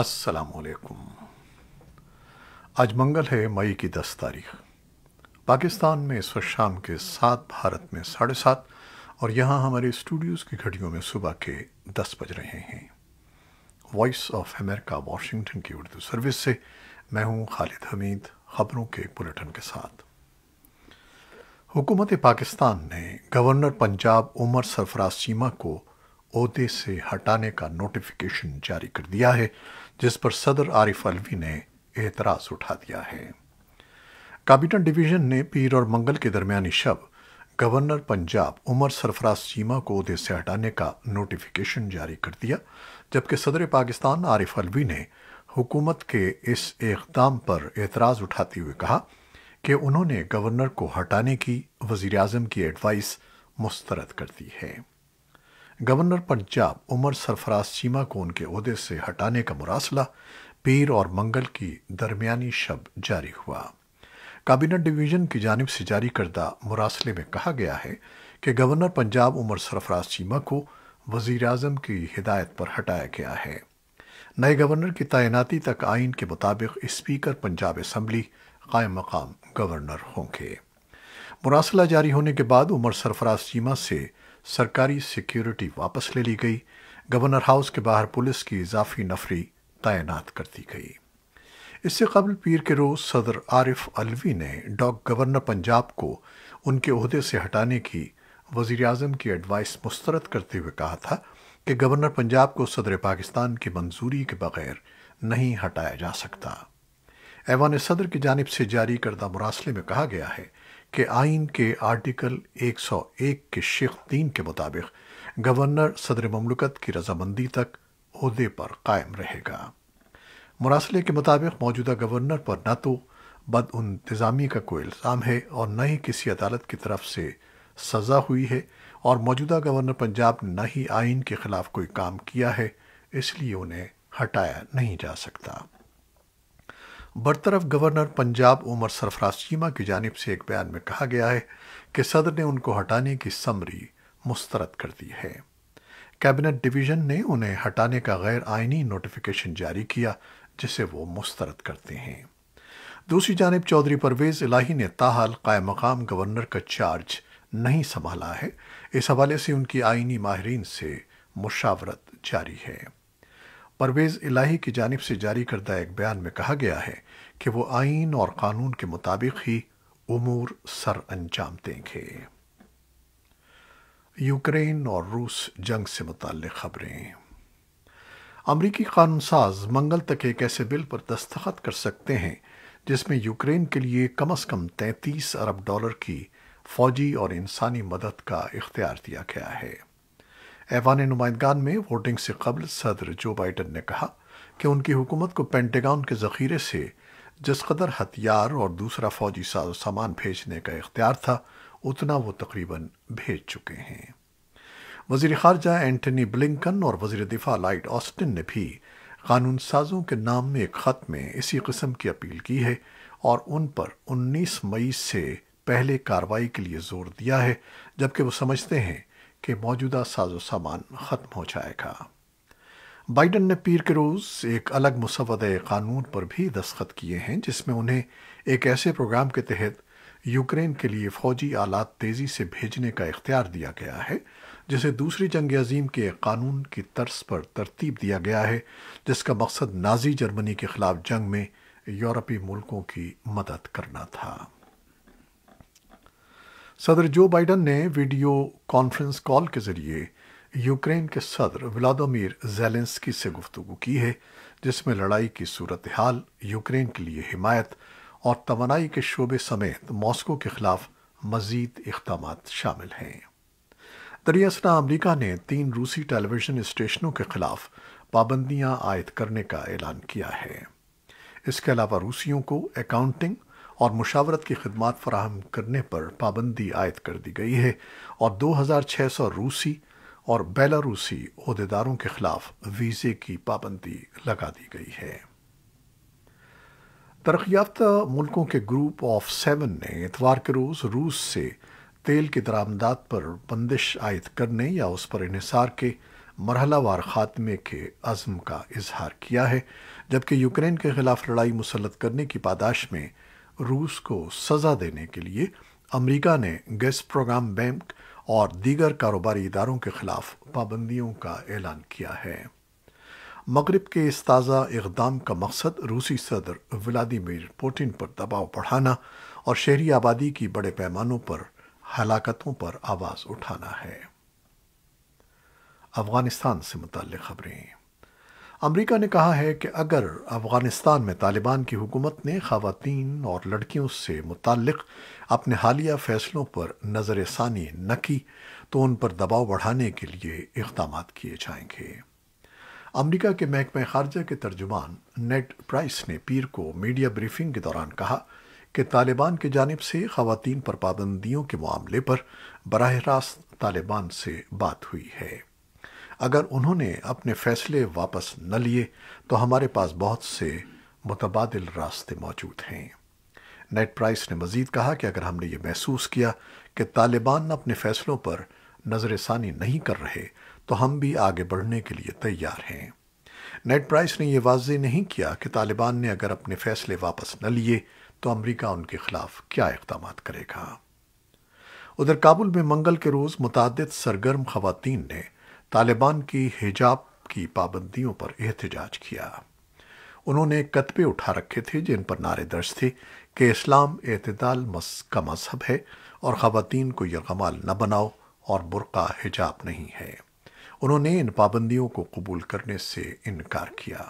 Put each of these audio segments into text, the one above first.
السلام علیکم آج منگل ہے مئی کی دس تاریخ پاکستان میں اس وقت شام کے ساتھ میں ساڑھے سات اور یہاں ہمارے اسٹوڈیوز کی گھڑیوں میں صبح کے دس بج رہے ہیں وائس آف امریکہ واشنگٹن کی اردو سروس سے میں ہوں خالد حمید خبروں کے بلٹن کے ساتھ حکومت پاکستان نے گورنر پنجاب عمر سرفراز چیما کو عہدے سے ہٹانے کا نوٹیفیکیشن جاری کر دیا ہے جس پر صدر عارف الوی نے اعتراض اٹھا دیا ہے کابیٹن ڈویژن نے پیر اور منگل کے درمیانی شب گورنر پنجاب عمر سرفراز چیما کو عہدے سے ہٹانے کا نوٹیفکیشن جاری کر دیا جبکہ صدر پاکستان عارف الوی نے حکومت کے اس اقدام پر اعتراض اٹھاتے ہوئے کہا کہ انہوں نے گورنر کو ہٹانے کی وزیراعظم کی ایڈوائس مسترد کر دی ہے گورنر پنجاب عمر سرفراز چیما کو ان کے عہدے سے ہٹانے کا مراسلہ پیر اور منگل کی درمیانی شب جاری ہوا کابینٹ ڈویژن کی جانب سے جاری کردہ مراسلے میں کہا گیا ہے کہ گورنر پنجاب عمر سرفراز چیما کو وزیر اعظم کی ہدایت پر ہٹایا گیا ہے نئے گورنر کی تعیناتی تک آئین کے مطابق اسپیکر پنجاب اسمبلی قائم مقام گورنر ہوں گے مراسلہ جاری ہونے کے بعد عمر سرفراز چیما سے سرکاری سیکیورٹی واپس لے لی گئی گورنر ہاؤس کے باہر پولیس کی اضافی نفری تعینات کر دی گئی اس سے قبل پیر کے روز صدر عارف الوی نے ڈاک گورنر پنجاب کو ان کے عہدے سے ہٹانے کی وزیراعظم کی ایڈوائس مسترد کرتے ہوئے کہا تھا کہ گورنر پنجاب کو صدر پاکستان کی منظوری کے بغیر نہیں ہٹایا جا سکتا ایوان صدر کی جانب سے جاری کردہ مراسلے میں کہا گیا ہے کہ آئین کے آرٹیکل ایک سو ایک کے شیخ دین کے مطابق گورنر صدر مملکت کی رضامندی تک عہدے پر قائم رہے گا مراسلے کے مطابق موجودہ گورنر پر نہ تو بد انتظامی کا کوئی الزام ہے اور نہ ہی کسی عدالت کی طرف سے سزا ہوئی ہے اور موجودہ گورنر پنجاب نے نہ ہی آئین کے خلاف کوئی کام کیا ہے اس لیے انہیں ہٹایا نہیں جا سکتا برطرف گورنر پنجاب عمر سرفراز چیمہ کی جانب سے ایک بیان میں کہا گیا ہے کہ صدر نے ان کو ہٹانے کی سمری مسترد کر دی ہے کیبنٹ ڈیویژن نے انہیں ہٹانے کا غیر آئینی نوٹیفیکیشن جاری کیا جسے وہ مسترد کرتے ہیں دوسری جانب چودھری پرویز الہی نے تاحال قائم مقام گورنر کا چارج نہیں سنبھالا ہے اس حوالے سے ان کی آئینی ماہرین سے مشاورت جاری ہے پرویز الہی کی جانب سے جاری کردہ ایک بیان میں کہا گیا ہے کہ وہ آئین اور قانون کے مطابق ہی امور سر انجام دیں گے یوکرین اور روس جنگ سے متعلق خبریں امریکی قانون ساز منگل تک ایک ایسے بل پر دستخط کر سکتے ہیں جس میں یوکرین کے لیے کم از کم تینتیس ارب ڈالر کی فوجی اور انسانی مدد کا اختیار دیا گیا ہے ایوان نمائندگان میں ووٹنگ سے قبل صدر جو بائیڈن نے کہا کہ ان کی حکومت کو پینٹیگان کے ذخیرے سے جس قدر ہتھیار اور دوسرا فوجی ساز و سامان بھیجنے کا اختیار تھا اتنا وہ تقریباً بھیج چکے ہیں وزیر خارجہ اینٹنی بلنکن اور وزیر دفاع لائٹ آسٹن نے بھی قانون سازوں کے نام میں ایک خط میں اسی قسم کی اپیل کی ہے اور ان پر انیس مئی سے پہلے کارروائی کے لیے زور دیا ہے جبکہ وہ سمجھتے ہیں کہ موجودہ ساز و سامان ختم ہو جائے گا بائیڈن نے پیر کے روز ایک الگ مسودہ قانون پر بھی دستخط کیے ہیں جس میں انہیں ایک ایسے پروگرام کے تحت یوکرین کے لیے فوجی آلات تیزی سے بھیجنے کا اختیار دیا گیا ہے جسے دوسری جنگ عظیم کے قانون کی طرز پر ترتیب دیا گیا ہے جس کا مقصد نازی جرمنی کے خلاف جنگ میں یورپی ملکوں کی مدد کرنا تھا صدر جو بائیڈن نے ویڈیو کانفرنس کال کے ذریعے یوکرین کے صدر ولادیمیر زیلنسکی سے گفتگو کی ہے جس میں لڑائی کی صورتحال یوکرین کے لیے حمایت اور توانائی کے شعبے سمیت ماسکو کے خلاف مزید اقدامات شامل ہیں دریاسنا امریکہ نے تین روسی ٹیلی ویژن اسٹیشنوں کے خلاف پابندیاں عائد کرنے کا اعلان کیا ہے اس کے علاوہ روسیوں کو اکاؤنٹنگ اور مشاورت کی خدمات فراہم کرنے پر پابندی عائد کر دی گئی ہے اور دو ہزار چھ سو روسی اور بیلاروسی عہدیداروں کے خلاف ویزے کی پابندی لگا دی گئی ہے یافتہ ملکوں کے گروپ آف سیون نے اتوار کے روز روس سے تیل کی درآمدات پر بندش عائد کرنے یا اس پر انحصار کے مرحلہ وار خاتمے کے عزم کا اظہار کیا ہے جبکہ یوکرین کے خلاف لڑائی مسلط کرنے کی پاداش میں روس کو سزا دینے کے لیے امریکہ نے گیس پروگرام بینک اور دیگر کاروباری اداروں کے خلاف پابندیوں کا اعلان کیا ہے مغرب کے اس تازہ اقدام کا مقصد روسی صدر ولادیمیر پوٹن پر دباؤ بڑھانا اور شہری آبادی کی بڑے پیمانوں پر ہلاکتوں پر آواز اٹھانا ہے افغانستان سے متعلق خبریں امریکہ نے کہا ہے کہ اگر افغانستان میں طالبان کی حکومت نے خواتین اور لڑکیوں سے متعلق اپنے حالیہ فیصلوں پر نظر ثانی نہ کی تو ان پر دباؤ بڑھانے کے لیے اقدامات کیے جائیں گے امریکہ کے محکمہ خارجہ کے ترجمان نیٹ پرائس نے پیر کو میڈیا بریفنگ کے دوران کہا کہ طالبان کی جانب سے خواتین پر پابندیوں کے معاملے پر براہ راست طالبان سے بات ہوئی ہے اگر انہوں نے اپنے فیصلے واپس نہ لیے تو ہمارے پاس بہت سے متبادل راستے موجود ہیں نیٹ پرائس نے مزید کہا کہ اگر ہم نے یہ محسوس کیا کہ طالبان اپنے فیصلوں پر نظر ثانی نہیں کر رہے تو ہم بھی آگے بڑھنے کے لیے تیار ہیں نیٹ پرائس نے یہ واضح نہیں کیا کہ طالبان نے اگر اپنے فیصلے واپس نہ لیے تو امریکہ ان کے خلاف کیا اقدامات کرے گا ادھر کابل میں منگل کے روز متعدد سرگرم خواتین نے طالبان کی حجاب کی پابندیوں پر احتجاج کیا انہوں نے کتبے اٹھا رکھے تھے جن پر نعرے درج تھے کہ اسلام اعتدال کا مذہب ہے اور خواتین کو یہ غمال نہ بناؤ اور برقع حجاب نہیں ہے انہوں نے ان پابندیوں کو قبول کرنے سے انکار کیا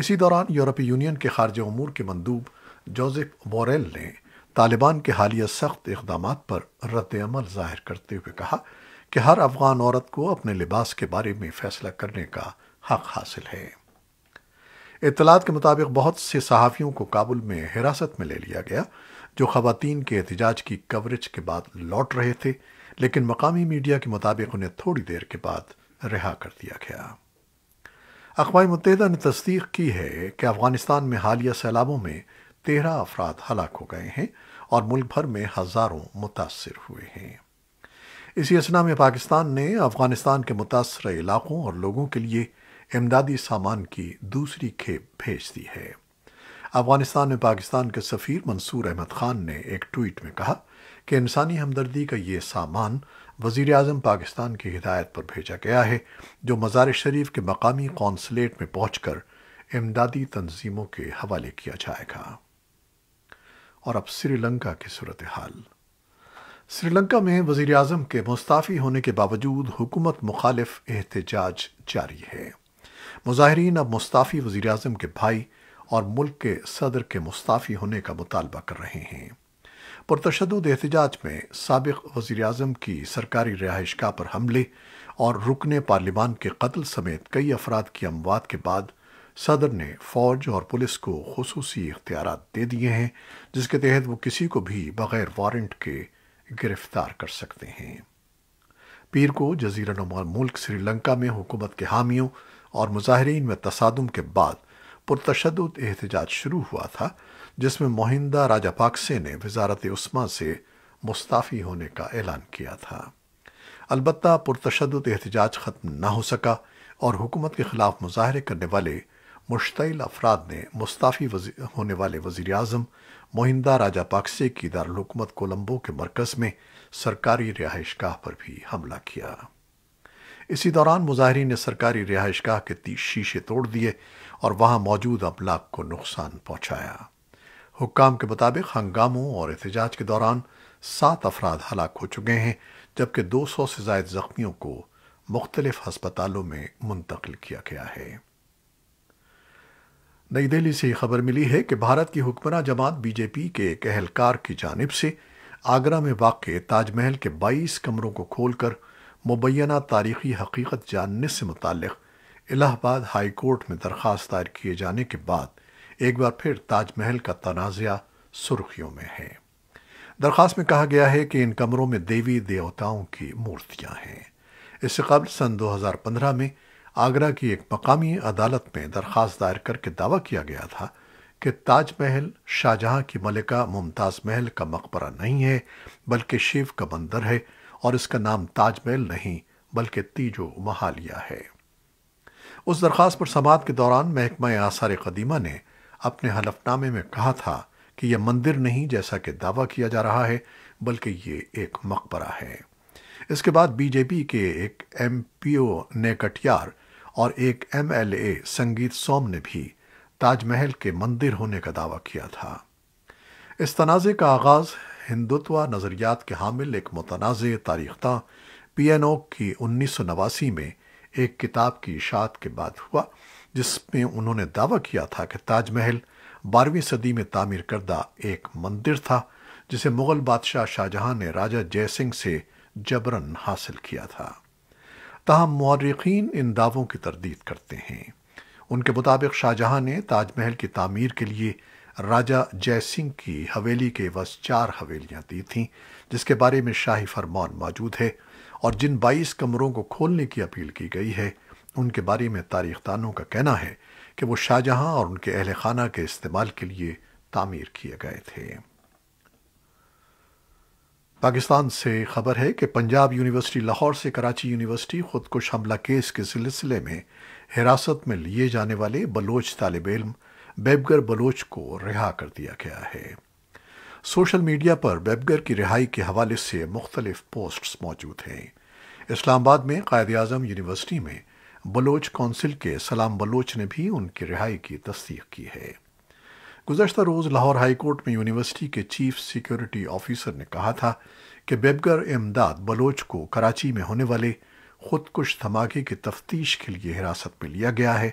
اسی دوران یورپی یونین کے خارج امور کے مندوب جوزف بوریل نے طالبان کے حالیہ سخت اقدامات پر رد عمل ظاہر کرتے ہوئے کہا کہ ہر افغان عورت کو اپنے لباس کے بارے میں فیصلہ کرنے کا حق حاصل ہے اطلاعات کے مطابق بہت سے صحافیوں کو کابل میں حراست میں لے لیا گیا جو خواتین کے احتجاج کی کوریج کے بعد لوٹ رہے تھے لیکن مقامی میڈیا کے مطابق انہیں تھوڑی دیر کے بعد رہا کر دیا گیا اقوام متحدہ نے تصدیق کی ہے کہ افغانستان میں حالیہ سیلابوں میں تیرہ افراد ہلاک ہو گئے ہیں اور ملک بھر میں ہزاروں متاثر ہوئے ہیں اسی اسنا میں پاکستان نے افغانستان کے متاثرہ علاقوں اور لوگوں کے لیے امدادی سامان کی دوسری کھیپ بھیج دی ہے افغانستان میں پاکستان کے سفیر منصور احمد خان نے ایک ٹویٹ میں کہا کہ انسانی ہمدردی کا یہ سامان وزیر اعظم پاکستان کی ہدایت پر بھیجا گیا ہے جو مزار شریف کے مقامی قونصلیٹ میں پہنچ کر امدادی تنظیموں کے حوالے کیا جائے گا اور اب سری لنکا کی صورتحال سری لنکا میں وزیر اعظم کے مستعفی ہونے کے باوجود حکومت مخالف احتجاج جاری ہے مظاہرین اب مستعفی وزیر اعظم کے بھائی اور ملک کے صدر کے مستعفی ہونے کا مطالبہ کر رہے ہیں پرتشدد احتجاج میں سابق وزیر اعظم کی سرکاری رہائش گاہ پر حملے اور رکن پارلیمان کے قتل سمیت کئی افراد کی اموات کے بعد صدر نے فوج اور پولیس کو خصوصی اختیارات دے دیے ہیں جس کے تحت وہ کسی کو بھی بغیر وارنٹ کے گرفتار کر سکتے ہیں پیر کو جزیرہ نما ملک سری لنکا میں حکومت کے حامیوں اور مظاہرین میں تصادم کے بعد پرتشدد احتجاج شروع ہوا تھا جس میں مہندہ راجا پاکسے نے وزارت عثما سے مستعفی ہونے کا اعلان کیا تھا البتہ پرتشدد احتجاج ختم نہ ہو سکا اور حکومت کے خلاف مظاہرے کرنے والے مشتعل افراد نے مستعفی ہونے والے وزیر اعظم مہندہ راجہ پاکسے کی دارالحکومت کولمبو کے مرکز میں سرکاری رہائش گاہ پر بھی حملہ کیا اسی دوران مظاہرین نے سرکاری رہائش گاہ کے شیشے توڑ دیے اور وہاں موجود املاک کو نقصان پہنچایا حکام کے مطابق ہنگاموں اور احتجاج کے دوران سات افراد ہلاک ہو چکے ہیں جبکہ دو سو سے زائد زخمیوں کو مختلف ہسپتالوں میں منتقل کیا گیا ہے نئی دہلی سے یہ خبر ملی ہے کہ بھارت کی حکمراں جماعت بی جے پی کے ایک اہلکار کی جانب سے آگرہ میں واقع تاج محل کے بائیس کمروں کو کھول کر مبینہ تاریخی حقیقت جاننے سے متعلق الہ آباد ہائی کورٹ میں درخواست دائر کیے جانے کے بعد ایک بار پھر تاج محل کا تنازعہ سرخیوں میں ہے درخواست میں کہا گیا ہے کہ ان کمروں میں دیوی دیوتاؤں کی مورتیاں ہیں اس سے قبل سن دو ہزار پندرہ میں آگرہ کی ایک مقامی عدالت میں درخواست دائر کر کے دعویٰ کیا گیا تھا کہ تاج محل شاہ جہاں کی ملکہ ممتاز محل کا مقبرہ نہیں ہے بلکہ شیو کا مندر ہے اور اس کا نام تاج محل نہیں بلکہ تیجو محالیہ ہے اس درخواست پر سماعت کے دوران محکمہ آثار قدیمہ نے اپنے حلف نامے میں کہا تھا کہ یہ مندر نہیں جیسا کہ دعویٰ کیا جا رہا ہے بلکہ یہ ایک مقبرہ ہے اس کے بعد بی جے پی کے ایک ایم پی او نے کٹیار اور ایک ایم ایل اے سنگیت سوم نے بھی تاج محل کے مندر ہونے کا دعویٰ کیا تھا اس تنازع کا آغاز ہندوتوا نظریات کے حامل ایک متنازع تاریخ تھا پی این او کی انیس سو نواسی میں ایک کتاب کی اشاعت کے بعد ہوا جس میں انہوں نے دعویٰ کیا تھا کہ تاج محل بارہویں صدی میں تعمیر کردہ ایک مندر تھا جسے مغل بادشاہ شاہجہاں نے راجہ جے سنگھ سے جبرن حاصل کیا تھا تاہم مورخین ان دعووں کی تردید کرتے ہیں ان کے مطابق شاہ جہاں نے تاج محل کی تعمیر کے لیے راجہ جے سنگھ کی حویلی کے وس چار حویلیاں دی تھیں جس کے بارے میں شاہی فرمان موجود ہے اور جن بائیس کمروں کو کھولنے کی اپیل کی گئی ہے ان کے بارے میں تاریخ دانوں کا کہنا ہے کہ وہ شاہ جہاں اور ان کے اہل خانہ کے استعمال کے لیے تعمیر کیے گئے تھے پاکستان سے خبر ہے کہ پنجاب یونیورسٹی لاہور سے کراچی یونیورسٹی خود کش حملہ کیس کے سلسلے میں حراست میں لیے جانے والے بلوچ طالب علم بیبگر بلوچ کو رہا کر دیا گیا ہے سوشل میڈیا پر بیبگر کی رہائی کے حوالے سے مختلف پوسٹ موجود ہیں اسلام آباد میں قائد اعظم یونیورسٹی میں بلوچ کونسل کے سلام بلوچ نے بھی ان کی رہائی کی تصدیق کی ہے گزشتہ روز لاہور ہائی کورٹ میں یونیورسٹی کے چیف سیکیورٹی آفیسر نے کہا تھا کہ بیبگر امداد بلوچ کو کراچی میں ہونے والے خود کش دھماکے کی تفتیش کے لیے حراست میں لیا گیا ہے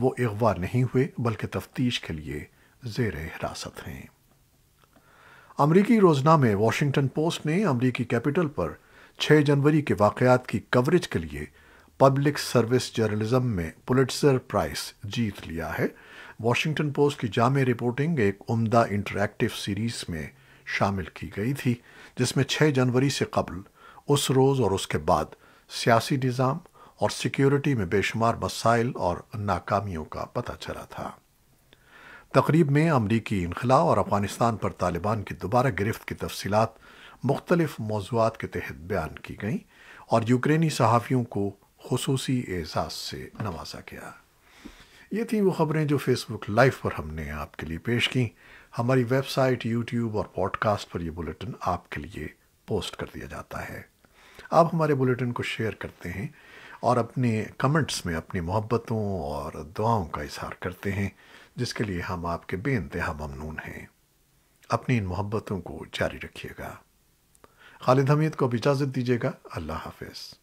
وہ اغوا نہیں ہوئے بلکہ تفتیش کے لیے زیر حراست ہیں امریکی روزنامے واشنگٹن پوسٹ نے امریکی کیپٹل پر چھ جنوری کے واقعات کی کوریج کے لیے پبلک سروس جرنلزم میں پولیٹسر پرائز جیت لیا ہے واشنگٹن پوسٹ کی جامع رپورٹنگ ایک عمدہ انٹریکٹیو سیریز میں شامل کی گئی تھی جس میں چھ جنوری سے قبل اس روز اور اس کے بعد سیاسی نظام اور سیکیورٹی میں بے شمار مسائل اور ناکامیوں کا پتہ چلا تھا تقریب میں امریکی انخلا اور افغانستان پر طالبان کی دوبارہ گرفت کی تفصیلات مختلف موضوعات کے تحت بیان کی گئیں اور یوکرینی صحافیوں کو خصوصی اعزاز سے نوازا گیا یہ تھی وہ خبریں جو فیس بک لائیو پر ہم نے آپ کے لیے پیش کیں ہماری ویب سائٹ یوٹیوب اور پوڈ کاسٹ پر یہ بلیٹن آپ کے لیے پوسٹ کر دیا جاتا ہے آپ ہمارے بلیٹن کو شیئر کرتے ہیں اور اپنے کمنٹس میں اپنی محبتوں اور دعاؤں کا اظہار کرتے ہیں جس کے لیے ہم آپ کے بے انتہا ممنون ہیں اپنی ان محبتوں کو جاری رکھیے گا خالد حمید کو اب اجازت دیجیے گا اللہ حافظ